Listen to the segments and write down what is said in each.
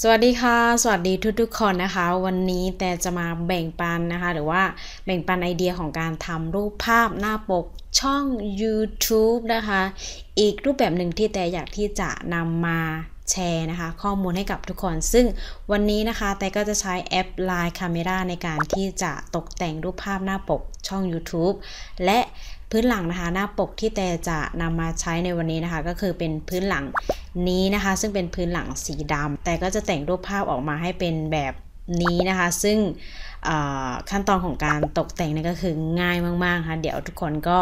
สวัสดีค่ะ สวัสดีทุก ๆ คนนะคะ วันนี้แต่จะมาแบ่งปัน นะคะ หรือว่าแบ่งปันไอเดียของการทำรูปภาพหน้าปกช่อง YouTube นะคะอีกรูปแบบหนึ่งที่แต่อยากที่จะนำมาแชร์นะคะข้อมูลให้กับทุกคนซึ่งวันนี้นะคะแต่ก็จะใช้แอป Line Camera ในการที่จะตกแต่งรูปภาพหน้าปกช่อง YouTube และพื้นหลังนะคะหน้าปกที่แต่จะนำมาใช้ในวันนี้นะคะก็คือเป็นพื้นหลังนี้นะคะซึ่งเป็นพื้นหลังสีดำแต่ก็จะแต่งรูปภาพออกมาให้เป็นแบบนี้นะคะซึ่งขั้นตอนของการตกแต่งนี่ก็คือง่ายมากๆค่ะเดี๋ยวทุกคนก็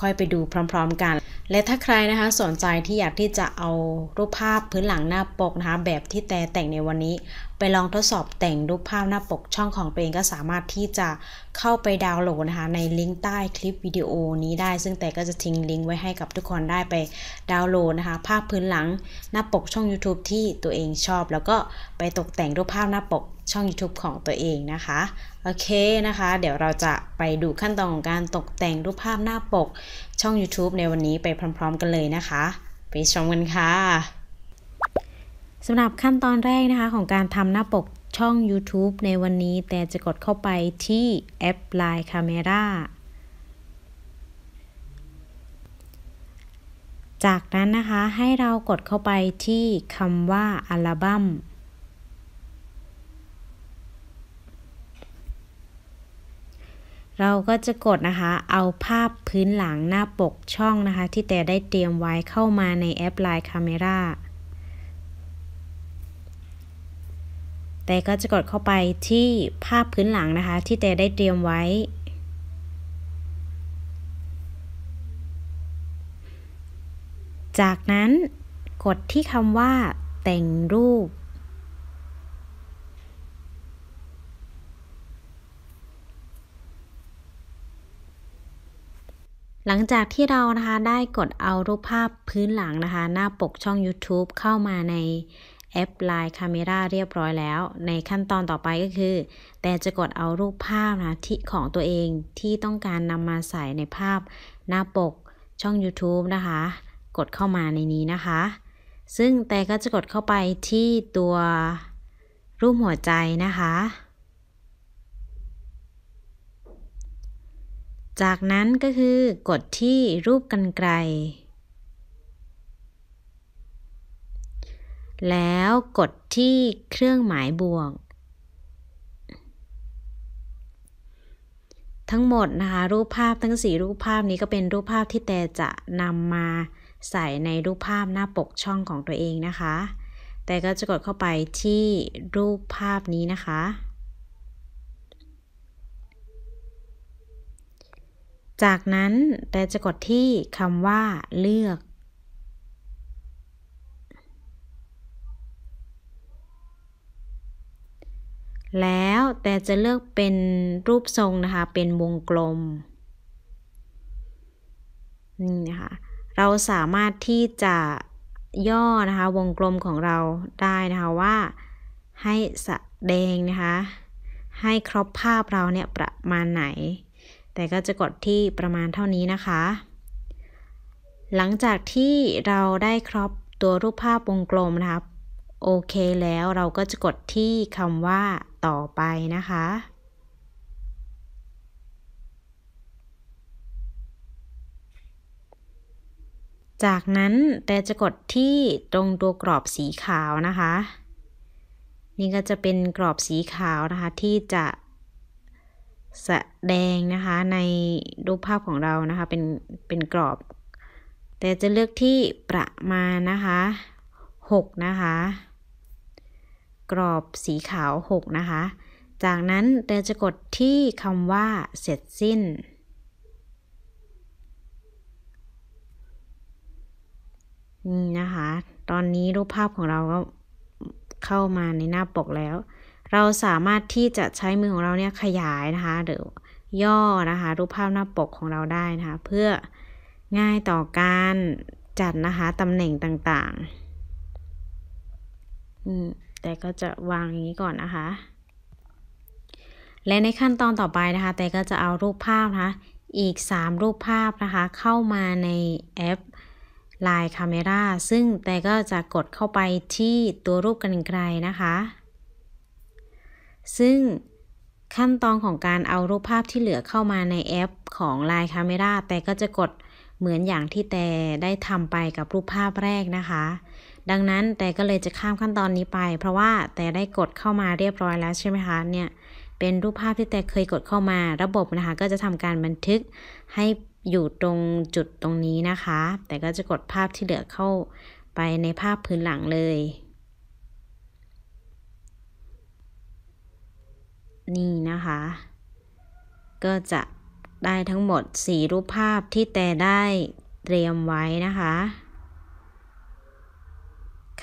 ค่อยไปดูพร้อมๆกัน และถ้าใครนะคะสนใจที่อยากที่จะเอารูปภาพพื้นหลังหน้าปกนะคะแบบที่แต่แต่งในวันนี้ไปลองทดสอบแต่งรูปภาพหน้าปกช่องของตัวเองก็สามารถที่จะเข้าไปดาวน์โหลดนะคะในลิงก์ใต้คลิปวิดีโอนี้ได้ ซึ่งแต่ก็จะทิ้งลิงก์ไว้ให้กับทุกคนได้ไปดาวน์โหลดนะคะภาพพื้นหลังหน้าปกช่อง YouTube ที่ตัวเองชอบ แล้วก็ไปตกแต่งรูปภาพหน้าปกช่อง YouTube ของตัวเองนะคะโอเคนะคะ เดี๋ยวเราจะไปดูขั้นตอนของการตกแต่งรูปภาพหน้าปกช่อง YouTube ในวันนี้ไปพร้อมๆกันเลยนะคะ ไปชมกันค่ะสำหรับขั้นตอนแรกนะคะ ของการทำหน้าปกช่อง YouTube ในวันนี้ แต่จะกดเข้าไปที่แอป Line Camera จากนั้นนะคะ ให้เรากดเข้าไปที่คำว่า อัลบั้ม เราก็จะกดนะคะ เอาภาพพื้นหลังหน้าปกช่องนะคะ ที่แต่ได้เตรียมไว้เข้ามาในแอป Line Camera แต่ก็จะกดเข้าไปที่ภาพพื้นหลังนะคะ ที่แต่ได้เตรียมไว้ จากนั้นกดที่คำว่า แต่งรูป หลังจากที่เรานะคะ ได้กดเอารูปภาพพื้นหลังนะคะ หน้าปกช่อง YouTube เข้ามาในแอปไลน์คาเมราเรียบร้อยแล้วในขั้นตอนต่อไปก็คือ แต่จะกดเอารูปภาพนะที่ของตัวเองที่ต้องการนำมาใส่ในภาพหน้าปกช่อง YouTube นะคะ กดเข้ามาในนี้นะคะ ซึ่งแต่ก็จะกดเข้าไปที่ตัวรูปหัวใจนะคะ จากนั้นก็คือกดที่รูปกันไกลแล้วกดที่เครื่องหมายบวกทั้งหมดนะคะรูปภาพทั้งสีรูปภาพนี้ก็เป็นรูปภาพที่แต่จะนำมาใส่ในรูปภาพหน้าปกช่องของตัวเองนะคะ แต่ก็จะกดเข้าไปที่รูปภาพนี้นะคะ จากนั้นแต่จะกดที่คำว่าเลือกแต่จะเลือกเป็นรูปทรงนะคะเป็นวงกลม นี่นะคะ เราสามารถที่จะย่อนะคะวงกลมของเราได้นะคะว่า ให้สะแดงนะคะให้ครอบภาพเราเนี่ยประมาณไหน แต่ก็จะกดที่ประมาณเท่านี้นะคะหลังจากที่เราได้ครอบตัวรูปภาพวงกลมนะคะโอเคแล้วเราก็จะกดที่คำว่าต่อไปนะคะ จากนั้นแต่จะกดที่ตรงตัวกรอบสีขาวนะคะ นี่ก็จะเป็นกรอบสีขาวนะคะ ที่จะแสดงนะคะ ในรูปภาพของเรานะคะ เป็นเป็นกรอบ แต่จะเลือกที่ประมาณนะคะ 6 นะคะกรอบสีขาว 6 นะคะ จากนั้น เราจะกดที่คำว่าเสร็จสิ้นนี่นะคะ ตอนนี้รูปภาพของเราก็เข้ามาในหน้าปกแล้ว เราสามารถที่จะใช้มือของเราเนี่ยขยายนะคะหรือย่อนะคะรูปภาพหน้าปกของเราได้นะคะ เพื่อง่ายต่อการจัดนะคะตำแหน่งต่าง ๆแต่ก็จะวางอย่างนี้ก่อนนะคะ และในขั้นตอนต่อไปนะคะ แต่ก็จะเอารูปภาพนะคะอีก 3 รูปภาพนะคะ เข้ามาในแอป Line Camera ซึ่งแต่ก็จะกดเข้าไปที่ตัวรูปกันไกลนะคะ ซึ่งขั้นตอนของการเอารูปภาพที่เหลือเข้ามาในแอปของ Line Camera แต่ก็จะกดเหมือนอย่างที่แต่ได้ทำไปกับรูปภาพแรกนะคะดังนั้นแต่ก็เลยจะข้ามขั้นตอนนี้ไป เพราะว่าแต่ได้กดเข้ามาเรียบร้อยแล้วใช่ไหมคะเนี่ยเป็นรูปภาพที่แต่เคยกดเข้ามาระบบนะคะก็จะทำการบันทึกให้อยู่ตรงจุดตรงนี้นะคะ แต่ก็จะกดภาพที่เหลือเข้าไปในภาพพื้นหลังเลยนี่นะคะ ก็จะได้ทั้งหมด 4 รูปภาพที่แต่ได้เตรียมไว้นะคะ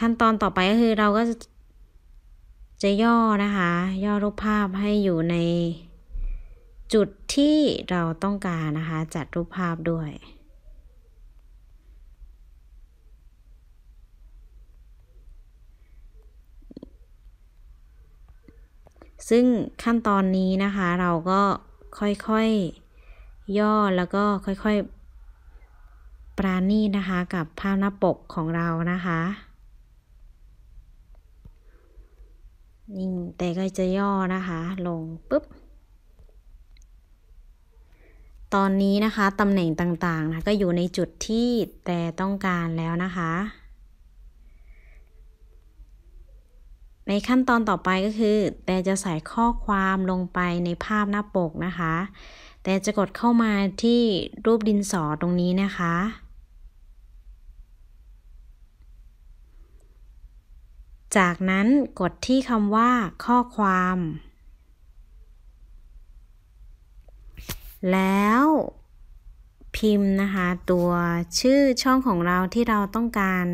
ขั้นตอน ต่อไปก็คือเราก็จะย่อนะคะ ย่อรูปภาพให้อยู่ในจุดที่เราต้องการนะคะ จัดรูปภาพด้วย ซึ่งขั้นตอนนี้นะคะเราก็ค่อยๆยย่อแล้วก็ค่อยๆ ปราณีนะคะ กับภาพหน้าปกของเรานะคะนิ่งแต่ก็จะย่อนะคะ ลงปุ๊บ ตอนนี้นะคะ ตำแหน่งต่างๆนะก็อยู่ในจุดที่แต่ต้องการแล้วนะคะ ในขั้นตอนต่อไปก็คือ แต่จะใส่ข้อความลงไปในภาพหน้าปกนะคะ แต่จะกดเข้ามาที่รูปดินสอตรงนี้นะคะจากนั้นกดที่คำว่าข้อความ แล้วพิมพ์นะคะ ตัวชื่อช่องของเราที่เราต้องการ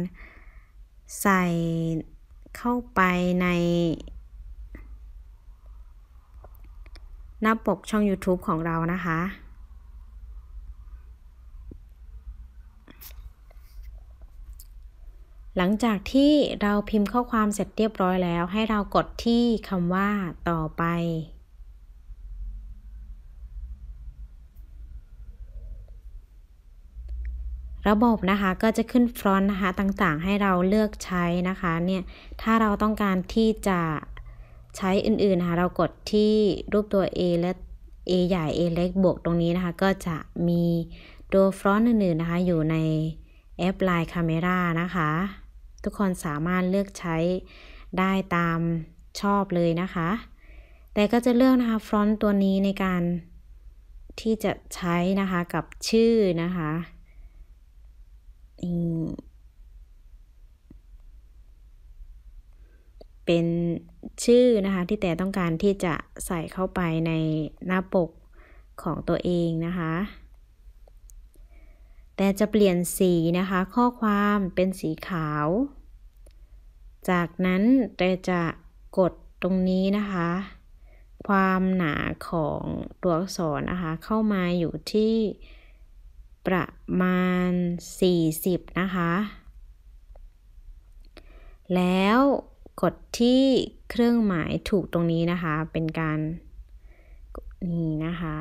ใส่เข้าไปในหน้าปกช่อง YouTube ของเรานะคะหลังจากที่เราพิมพ์ข้อความเสร็จเรียบร้อยแล้ว ให้เรากดที่คำว่าต่อไป ระบบนะคะก็จะขึ้นฟรอนต์นะคะต่างๆ ให้เราเลือกใช้นะคะเนี่ย ถ้าเราต้องการที่จะใช้อื่นๆนะคะ เรากดที่รูปตัว A และ A ใหญ่ A เล็ก บวกตรงนี้นะคะ ก็จะมีตัวฟรอนต์อื่นๆนะคะอยู่ในแอปไลน์คาเมรานะคะทุกคนสามารถเลือกใช้ได้ตามชอบเลยนะคะ แต่ก็จะเลือกนะคะฟรอนต์ตัวนี้ในการที่จะใช้นะคะกับชื่อนะคะ เป็นชื่อนะคะที่แต่ต้องการที่จะใส่เข้าไปในหน้าปกของตัวเองนะคะแต่จะเปลี่ยนสีนะคะข้อความเป็นสีขาว จากนั้นเตจะกดตรงนี้นะคะความหนาของตัวอักษรนะคะ เข้ามาอยู่ที่ ประมาณ 40 นะคะ แล้วกดที่เครื่องหมายถูกตรงนี้นะคะเป็นการนี่นะคะ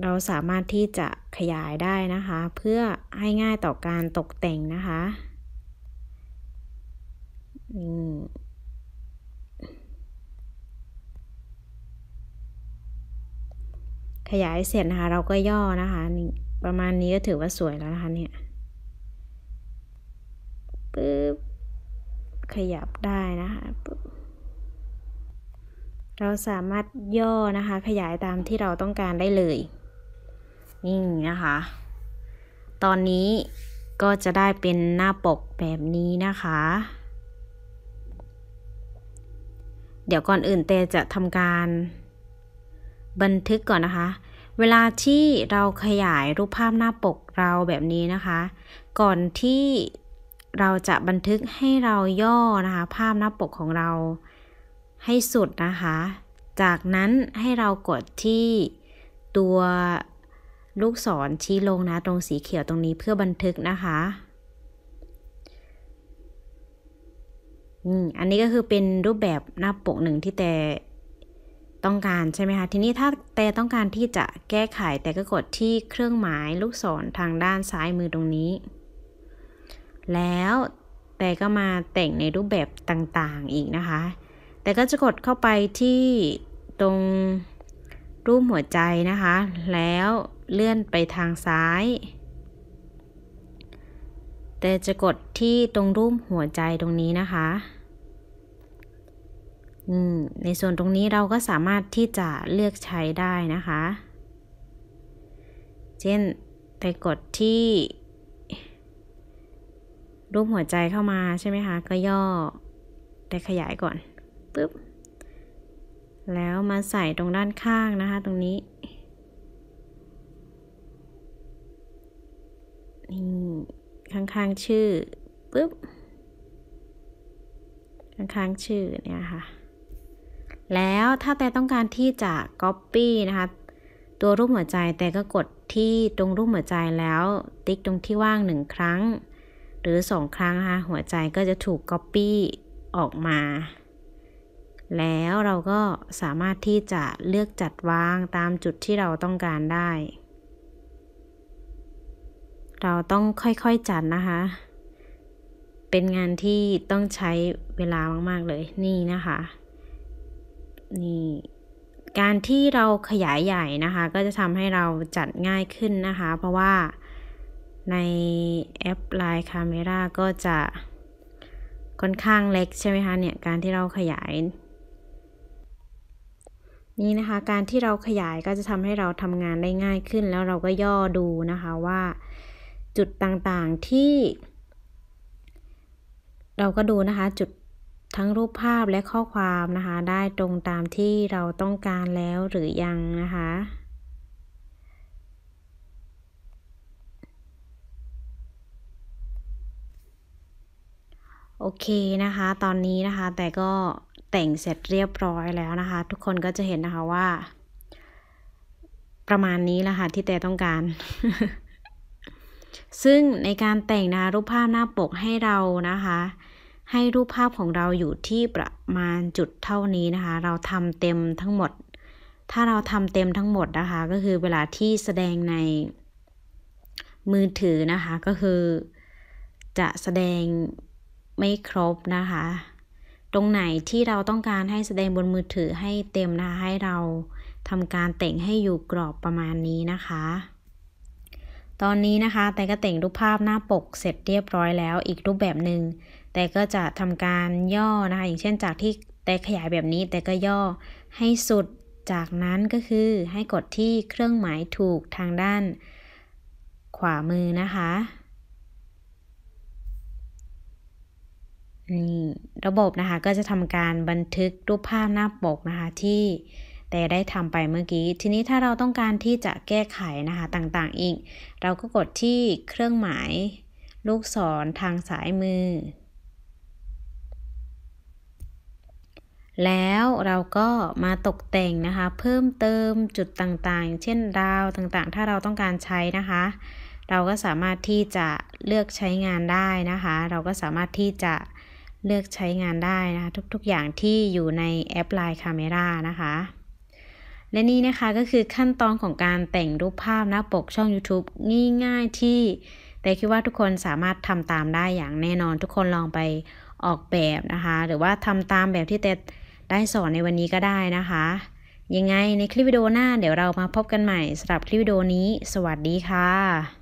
เราสามารถที่จะขยายได้นะคะ เพื่อให้ง่ายต่อการตกแต่งนะคะ ขยายเสร็จนะคะเราก็ย่อนะคะนี่ประมาณนี้ก็ถือว่าสวยแล้วนะคะเนี่ย ปึ๊บ ขยับได้นะคะ ปึ๊บ เราสามารถย่อนะคะ ขยายตามที่เราต้องการได้เลยนี่นะคะ ตอนนี้ก็จะได้เป็นหน้าปกแบบนี้นะคะ เดี๋ยวก่อนอื่นเตจะทำการบันทึกก่อนนะคะ เวลาที่เราขยายรูปภาพหน้าปกเราแบบนี้นะคะ ก่อนที่เราจะบันทึกให้เราย่อนะคะภาพหน้าปกของเราให้สุดนะคะ จากนั้นให้เรากดที่ตัวลูกศรชี้ลง นะ ตรงสีเขียวตรงนี้เพื่อบันทึกนะคะ อันนี้ก็คือเป็นรูปแบบหน้าปกหนึ่งที่แต่ต้องการใช่ไหมคะทีนี้ถ้าแต่ต้องการที่จะแก้ไขแต่ก็กดที่เครื่องหมายลูกศรทางด้านซ้ายมือตรงนี้ แล้วแต่ก็มาแต่งในรูปแบบต่างๆ อีกนะคะ แต่ก็จะกดเข้าไปที่ตรงรูปหัวใจนะคะ แล้วเลื่อนไปทางซ้าย แต่จะกดที่ตรงรูปหัวใจตรงนี้นะคะ ในส่วนตรงนี้เราก็สามารถที่จะเลือกใช้ได้นะคะ เช่น ไป กดที่รูปหัวใจเข้ามา ใช่ไหมคะ ก็ย่อแต่ขยายก่อน ปึ๊บ แล้วมาใส่ตรงด้านข้าง นะคะตรงนี้ข้างๆ ชื่อปึ๊บข้างๆ ชื่อ เนี่ยค่ะ แล้วถ้าแต่ต้องการที่จะ Copy นะคะ ตัวรูปหัวใจแต่ก็กดที่ตรงรูปหัวใจแล้ว ติ๊กตรงที่ว่างหนึ่งครั้ง หรือสองครั้งนะคะหัวใจก็จะถูก Copy ออกมา แล้วเราก็สามารถที่จะเลือกจัดวางตามจุดที่เราต้องการได้เราต้องค่อยๆจัดนะคะ เป็นงานที่ต้องใช้เวลามากๆ เลยนี่นะคะนี่การที่เราขยายใหญ่นะคะ ก็จะทำให้เราจัดง่ายขึ้นนะคะ เพราะว่าในแอป Line Camera ก็จะค่อนข้างเล็กใช่ไหมคะเนี่ยการที่เราขยาย นี่นะคะ การที่เราขยายก็จะทำให้เราทำงานได้ง่ายขึ้นแล้วเราก็ย่อดูนะคะว่าจุดต่างๆที่ เราก็ดูนะคะ จุดทั้งรูปภาพและข้อความนะคะ ได้ตรงตามที่เราต้องการแล้วหรือยังนะคะ โอเคนะคะตอนนี้นะคะ แต่ก็แต่งเสร็จเรียบร้อยแล้วนะคะ ทุกคนก็จะเห็นนะคะว่า ประมาณนี้แหละค่ะ ที่แต่ต้องการซึ่งในการแต่งนะรูปภาพหน้าปกให้เรานะคะ ให้รูปภาพของเราอยู่ที่ประมาณจุดเท่านี้นะคะเราทำเต็มทั้งหมด ถ้าเราทำเต็มทั้งหมดนะคะ ก็คือเวลาที่แสดงในมือถือนะคะก็คือ จะแสดงไม่ครบนะคะ ตรงไหนที่เราต้องการให้แสดงบนมือถือให้เต็มนะคะให้เราทำการแต่งให้อยู่กรอบประมาณนี้นะคะตอนนี้นะคะแต่ก็แต่งรูปภาพหน้าปกเสร็จเรียบร้อยแล้วอีกรูปแบบหนึง่งแต่ก็จะทำการย่อนะคะอย่างเช่นจากที่แต่ขยายแบบนี้แต่ก็ย่อให้สุดจากนั้นก็คือให้กดที่เครื่องหมายถูกทางด้านขวามือนะคะนี่ระบบนะคะก็จะทำการบันทึกรูปภาพหน้าปกนะคะ ที่แต่ได้ทำไปเมื่อกี้ ทีนี้ถ้าเราต้องการที่จะแก้ไขนะคะ ต่างๆอีก เราก็กดที่เครื่องหมายลูกศรทางสายมือ แล้วเราก็มาตกแต่งนะคะ เพิ่มเติมจุดต่างๆ เช่นดาวต่างๆ ถ้าเราต้องการใช้นะคะ เราก็สามารถที่จะเลือกใช้งานได้นะคะ เราก็สามารถที่จะเลือกใช้งานได้นะคะ ทุก ๆ อย่างที่อยู่ในแอปไลน์ Camera นะคะและนี่นะคะก็คือขั้นตอนของการแต่งรูปภาพหน้าปกช่อง YouTube ง่ายๆที่ แต่คิดว่าทุกคนสามารถทำตามได้อย่างแน่นอนทุกคนลองไปออกแบบนะคะ หรือว่าทำตามแบบที่แต่ได้สอนในวันนี้ก็ได้นะคะ ยังไงในคลิปวิดีโอหน้าเดี๋ยวเรามาพบกันใหม่สำหรับคลิปวิดีโอนี้สวัสดีค่ะ